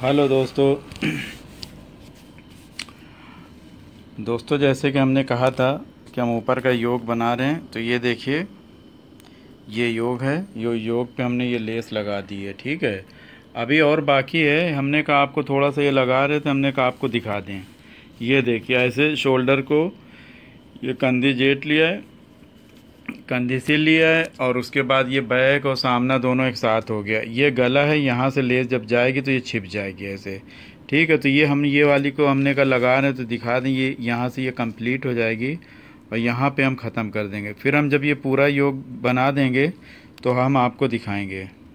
hello दोस्तों दोस्तों जैसे कि हमने कहा था कि हम ऊपर का योग बना रहे हैं तो ये देखिए ये योग है यो योग पे हमने ये लेस लगा दी है ठीक है अभी और बाकी है हमने कहा आपको थोड़ा सा ये लगा रहे थे हमने कहा आपको दिखा दें ये देखिए ऐसे शोल्डर को ये कंधे जेट लिया है कंधे से लिया है और उसके बाद ये बैक और सामना दोनों एक साथ हो गया ये गला है यहाँ से लेस जब जाएगी तो ये छिप जाएगी ऐसे ठीक है तो ये हम ये वाली को हमने का लगा रहे तो दिखा दें ये यहाँ से ये कंप्लीट हो जाएगी और यहाँ पे हम ख़त्म कर देंगे फिर हम जब ये पूरा योग बना देंगे तो हम आपको दिखाएंगे